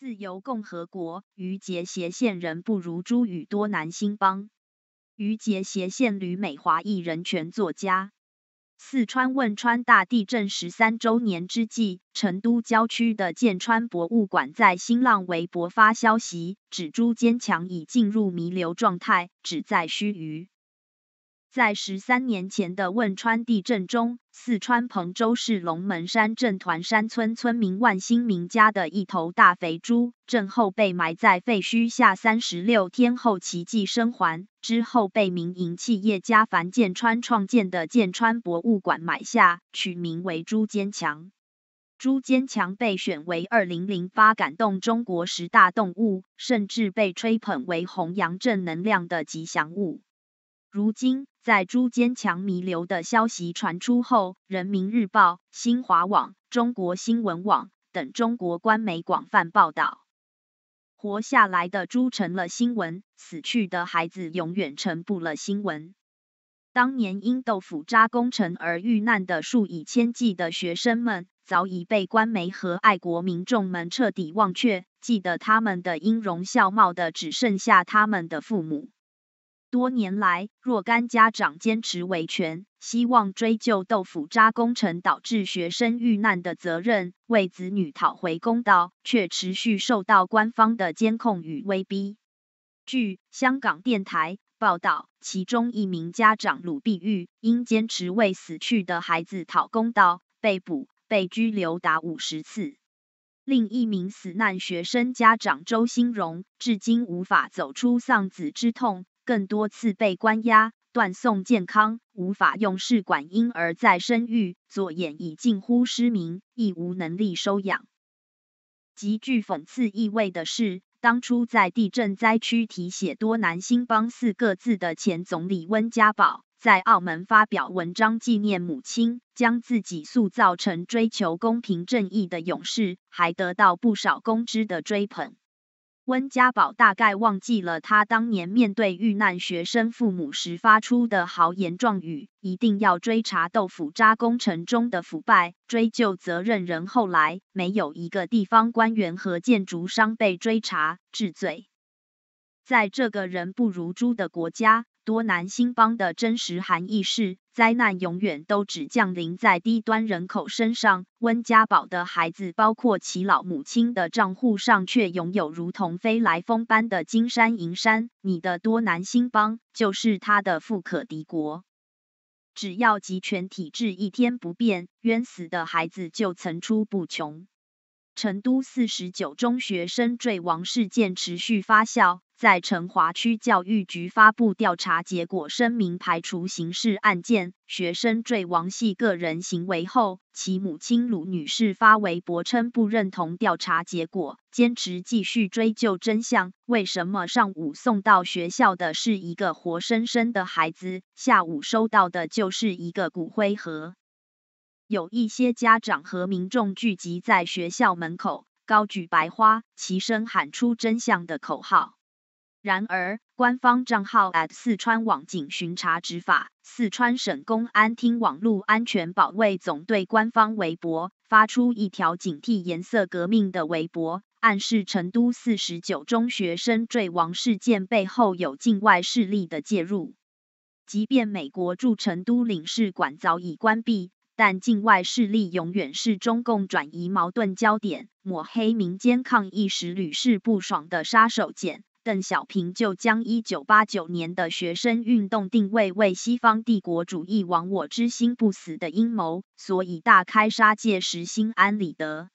自由共和国，于杰协县人，不如朱宇多男兴邦。于杰协县旅美华裔人权作家，四川汶川大地震十三周年之际，成都郊区的建川博物馆在新浪微博发消息，指朱坚强已进入弥留状态，只在须臾。在十三年前的汶川地震中，四川彭州市龙门山镇团山村村民万兴明家的一头大肥猪，震后被埋在废墟下三十六天后奇迹生还，之后被民营企业家樊建川创建的建川博物馆买下，取名为“猪坚强”。猪坚强被选为二零零八感动中国十大动物，甚至被吹捧为弘扬正能量的吉祥物。如今，在朱坚强弥留的消息传出后，《人民日报》、新华网、中国新闻网等中国官媒广泛报道，活下来的朱成了新闻，死去的孩子永远成不了新闻。当年因豆腐渣工程而遇难的数以千计的学生们，早已被官媒和爱国民众们彻底忘却，记得他们的音容笑貌的只剩下他们的父母。多年来，若干家长坚持维权，希望追究豆腐渣工程导致学生遇难的责任，为子女讨回公道，却持续受到官方的监控与威逼。据香港电台报道，其中一名家长鲁碧玉因坚持为死去的孩子讨公道被捕，被拘留达五十次。另一名死难学生家长周兴荣至今无法走出丧子之痛。更多次被关押，断送健康，无法用试管婴儿再生育，左眼已近乎失明，亦无能力收养。极具讽刺意味的是，当初在地震灾区题写“多难兴邦”四个字的前总理温家宝，在澳门发表文章纪念母亲，将自己塑造成追求公平正义的勇士，还得到不少公知的追捧。温家宝大概忘记了，他当年面对遇难学生父母时发出的豪言壮语，一定要追查豆腐渣工程中的腐败，追究责任人。后来，没有一个地方官员和建筑商被追查治罪，在这个人不如猪的国家。多难兴邦的真实含义是，灾难永远都只降临在低端人口身上。温家宝的孩子，包括其老母亲的账户上，却拥有如同飞来峰般的金山银山。你的多难兴邦，就是他的富可敌国。只要集权体制一天不变，冤死的孩子就层出不穷。成都四十九中学生坠亡事件持续发酵。在成华区教育局发布调查结果声明，排除刑事案件、学生坠亡系个人行为后，其母亲鲁女士发微博称不认同调查结果，坚持继续追究真相。为什么上午送到学校的是一个活生生的孩子，下午收到的就是一个骨灰盒？有一些家长和民众聚集在学校门口，高举白花，齐声喊出“真相”的口号。然而，官方账号 at 四川网警巡查执法、四川省公安厅网络安全保卫总队官方微博发出一条警惕“颜色革命”的微博，暗示成都四十九中学生坠亡事件背后有境外势力的介入。即便美国驻成都领事馆早已关闭，但境外势力永远是中共转移矛盾焦点、抹黑民间抗议时屡试不爽的杀手锏。邓小平就将一九八九年的学生运动定位为西方帝国主义亡我之心不死的阴谋，所以大开杀戒时心安理得。